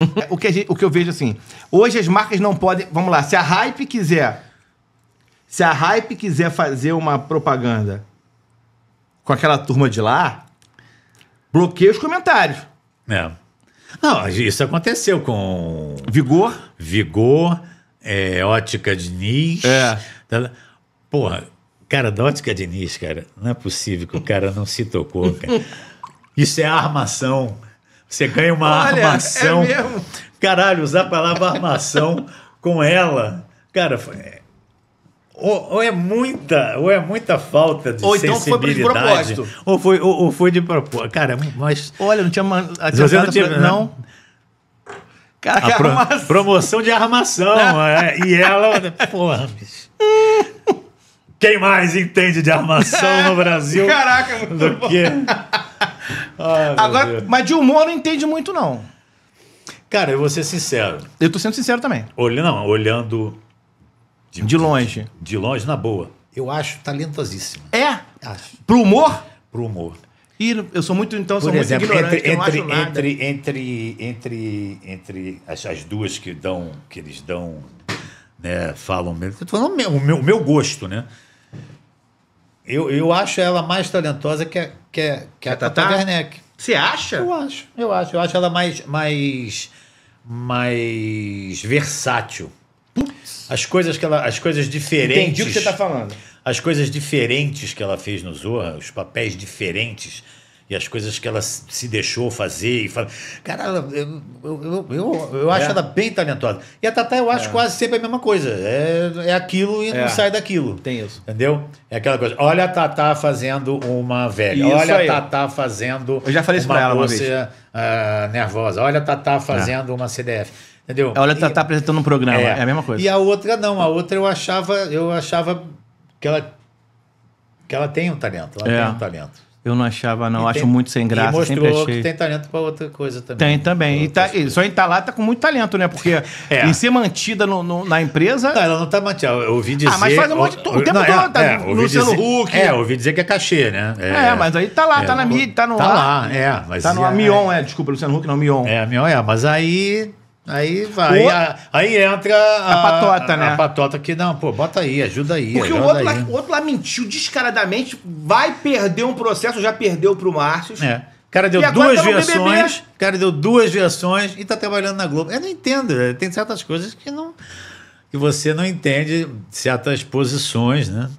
É, o, que gente, o que eu vejo assim, hoje as marcas não podem. Vamos lá, se a hype quiser. Se a hype quiser fazer uma propaganda com aquela turma de lá, bloqueia os comentários. É. Não, isso aconteceu com. Vigor. Vigor, é, Ótica de É. Tá Porra, cara, da Ótica Diniz, cara, não é possível que o cara não se tocou, cara. Isso é armação. Você ganha uma Olha, é armação. É mesmo? Caralho, usar a palavra armação com ela. Cara, foi. É, ou, ou, é muita, ou é muita falta de ou então sensibilidade. Foi de propósito. Ou foi, ou, ou foi de propósito. Cara, mas. Olha, não tinha. Você não, tinha, pra... Né? não. Cara, pro... promoção de armação. é, e ela. Porra, bicho. Quem mais entende de armação no Brasil? Caraca, do Que... Ai, Agora, mas de humor não entende muito, não. Cara, eu vou ser sincero. Eu tô sendo sincero também. Olha, não, olhando. De, de longe. De, de, longe, na boa. Eu acho talentosíssimo. É? Acho. Pro humor? Pro humor. E eu sou muito, então, Por sou exemplo, muito ignorante, entre, entre, entre, entre, entre, entre as, as, duas que dão, que eles dão, né, falam mesmo. Eu tô falando o meu, o meu, o meu gosto, né? Eu, eu acho ela mais talentosa que a, que a, que a, a Tata, Werneck. Você acha? Eu acho, eu acho. Eu acho ela mais, mais, mais versátil. Putz. As coisas que ela, as coisas diferentes. Entendi o que você está falando. As coisas diferentes que ela fez no Zorra, os papéis diferentes e as coisas que ela se deixou fazer. E fala, cara, eu, eu, eu, eu acho é. ela bem talentosa. E a Tatá, eu acho é. quase sempre a mesma coisa. É, é aquilo e é. não sai daquilo. Tem isso. Entendeu? É aquela coisa. Olha a Tatá fazendo uma velha. Isso Olha aí. a Tatá fazendo. Eu já falei isso pra ela uma vez. Uh, nervosa. Olha a Tatá é. fazendo uma CDF. Entendeu? Olha, tá, tá apresentando um programa, é. é a mesma coisa. E a outra não, a outra eu achava, eu achava que ela que ela tem um talento, ela é. tem um talento. Eu não achava, não. E Acho tem, muito sem graça. E mostrou que tem talento pra outra coisa também. Tem também. E, tá, e só em estar tá lá tá com muito talento, né? Porque é. em ser mantida no, no, na empresa. Não, ela não tá mantida. Eu ouvi dizer. Ah, mas faz um monte de. O tempo não, é, todo é, tá é, Luciano Huck. É, ouvi dizer que é cachê, né? É, é mas aí tá lá, tá é. na mídia, tá no. Tá lá, é. Mas tá no é- Mion, é. Desculpa, Luciano Huck, não, Mion. É, Mion é. Mas aí Aí vai, o... aí entra a, a patota, a, né? A patota que não, pô, bota aí, ajuda aí. Porque ajuda o, outro aí. Lá, o outro lá mentiu descaradamente, vai perder um processo, já perdeu pro Márcio. É. O cara deu duas versões, o cara deu duas versões e tá trabalhando na Globo. Eu não entendo, é, tem certas coisas que não que você não entende certas posições, né?